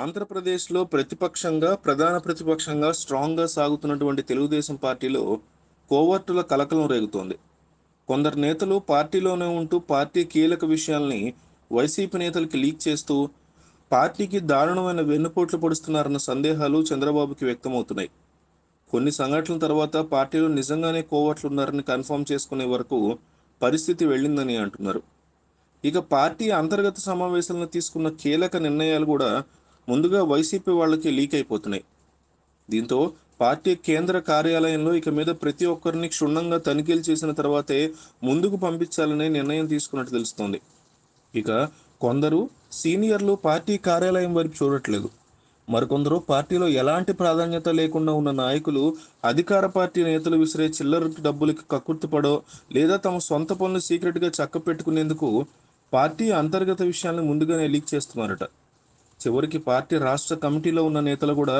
ఆంధ్రప్రదేశ్లో ప్రతిపక్షంగా ప్రధాన ప్రతిపక్షంగా స్ట్రాంగ్గా సాగుతున్నటువంటి తెలుగుదేశం పార్టీలో కోవర్టుల కలకలం రేగుతోంది కొందరు నేతలు పార్టీలోనే ఉంటూ పార్టీ కీలక విషయాల్ని వైసీపీ నేతలకి లీక్ చేస్తూ పార్టీకి దారుణమైన వెన్నుపోట్లు పొడుస్తున్నారన్న సందేహాలు చంద్రబాబుకి వ్యక్తమవుతున్నాయి కొన్ని సంఘటనల తర్వాత పార్టీలో నిజంగానే కోవట్లు ఉన్నారని కన్ఫర్మ్ చేసుకునే వరకు పరిస్థితి వెళ్ళిందని అంటున్నారు ఇక పార్టీ అంతర్గత సమావేశాలను తీసుకున్న కీలక నిర్ణయాలు కూడా ముందుగా వైసీపీ వాళ్ళకి లీక్ అయిపోతున్నాయి దీంతో పార్టీ కేంద్ర కార్యాలయంలో ఇక మీద ప్రతి ఒక్కరిని క్షుణ్ణంగా తనిఖీలు చేసిన తర్వాతే ముందుకు పంపించాలనే నిర్ణయం తీసుకున్నట్టు తెలుస్తోంది ఇక కొందరు సీనియర్లు పార్టీ కార్యాలయం వైపు చూడట్లేదు మరికొందరు పార్టీలో ఎలాంటి ప్రాధాన్యత లేకుండా ఉన్న నాయకులు అధికార పార్టీ నేతలు విసిరే చిల్లర డబ్బులకి కక్కుర్తిపడో లేదా తమ సొంత పనులు సీక్రెట్గా చక్క పెట్టుకునేందుకు పార్టీ అంతర్గత విషయాలను ముందుగానే లీక్ చేస్తున్నారట చివరికి పార్టీ రాష్ట్ర కమిటీలో ఉన్న నేతలు కూడా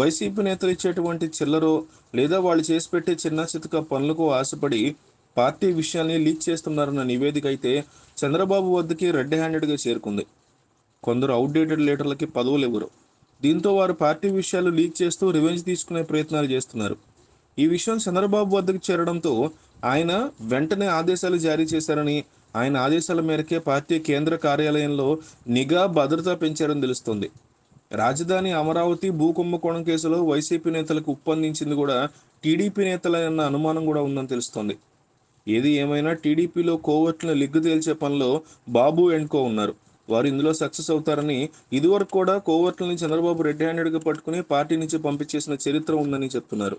వైసీపీ నేతలు ఇచ్చేటువంటి చిల్లరో లేదా వాళ్ళు చేసి పెట్టే చిన్న చితక పనులకు ఆశపడి పార్టీ విషయాల్ని లీక్ చేస్తున్నారన్న నివేదిక అయితే చంద్రబాబు వద్దకి రెడ్ హ్యాండెడ్గా చేరుకుంది కొందరు అవుట్డేటెడ్ లీటర్లకి పదవులు ఇవ్వరు దీంతో వారు పార్టీ విషయాలు లీక్ చేస్తూ రివెంజ్ తీసుకునే ప్రయత్నాలు చేస్తున్నారు ఈ విషయం చంద్రబాబు వద్దకు చేరడంతో ఆయన వెంటనే ఆదేశాలు జారీ చేశారని ఆయన ఆదేశాల మేరకే పార్టీ కేంద్ర కార్యాలయంలో నిఘా భద్రత పెంచారని తెలుస్తుంది రాజధాని అమరావతి భూ కుంభకోణం కేసులో వైసీపీ నేతలకు ఉప్పందించింది కూడా టీడీపీ నేతలన్న అనుమానం కూడా ఉందని తెలుస్తుంది ఏది ఏమైనా టీడీపీలో కోవట్లను లిగ్గు తేల్చే పనిలో బాబు ఎండ్కో ఉన్నారు వారు ఇందులో సక్సెస్ అవుతారని ఇదివరకు కూడా కోవట్లని చంద్రబాబు రెడ్ హ్యాండెడ్గా పట్టుకుని పార్టీ నుంచి పంపించేసిన చరిత్ర ఉందని చెప్తున్నారు